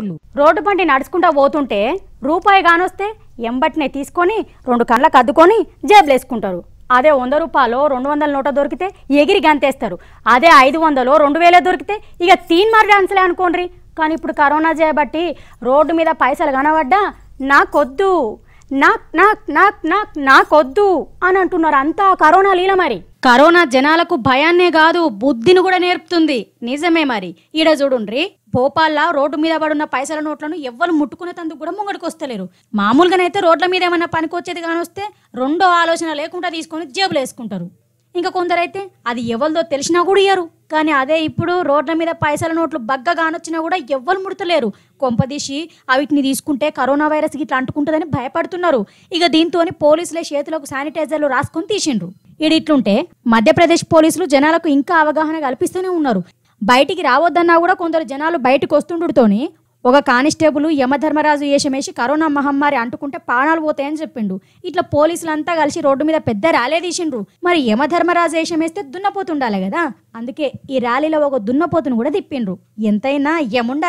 మస్తుళ్ళు road బండి నడుచుకుంటా పోతుంటే రూపాయి గానొస్తే ఎంబటినే తీసుకొని రెండు కళ్ళకు అద్దుకొని జేబులేసుకుంటారు అదే వంద రూపాయలు రెండు వందల నోట దొరికితే ఎగిరి గంతేస్తారు అదే ఐదు వందలు రెండు వేలే దొరికితే ఇక తీన్ మరి డాన్స్లే అనుకోండి కానీ ఇప్పుడు కరోనా చేయబట్టి రోడ్డు మీద పైసలు కనబడ్డా నాకొద్దు నాక్ నాక్ నాక్ నాక్ నాకొద్దు అని అంటున్నారు అంతా కరోనా లీల మరి కరోనా జనాలకు భయాన్నే కాదు బుద్ధిని కూడా నేర్పుతుంది నిజమే మరి ఈడ చూడుండ్రి భోపాల్లా రోడ్డు మీద పడున్న పైసల నోట్లను ఎవ్వరు తందుకు కూడా ముంగడికొస్తలేరు మామూలుగానైతే రోడ్ల మీద ఏమైనా పనికొచ్చేది కానొస్తే రెండో ఆలోచన లేకుండా తీసుకొని జేబులు వేసుకుంటారు ఇంకా కొందరైతే అది ఎవరిదో తెలిసినా కూడా ఇయ్యరు కానీ అదే ఇప్పుడు రోడ్ల మీద పైసల నోట్లు బగ్గ కానొచ్చినా కూడా ఎవ్వరు ముడతలేరు కొంపదీసి అవిటిని తీసుకుంటే కరోనా వైరస్ గిట్లా అంటుకుంటుందని భయపడుతున్నారు ఇక దీంతో పోలీసులే చేతులకు శానిటైజర్లు రాసుకొని తీసిండ్రు ఇడిట్లుంటే మధ్యప్రదేశ్ పోలీసులు జనాలకు ఇంకా అవగాహన కల్పిస్తూనే ఉన్నారు బయటికి రావద్దన్నా కూడా కొందరు జనాలు బయటకు వస్తుండుతోని ఒక కానిస్టేబుల్ యమధర్మరాజు ఏషమేసి కరోనా మహమ్మారి అంటుకుంటే ప్రాణాలు పోతాయని చెప్పిండు ఇట్లా పోలీసులంతా కలిసి రోడ్డు మీద పెద్ద ర్యాలీ తీసిండ్రు మరి యమధర్మరాజు ఏషమేస్తే దున్నపోతుండాలి కదా అందుకే ఈ ర్యాలీలో ఒక దున్నపోతును కూడా తిప్పిండ్రు ఎంతైనా యముండ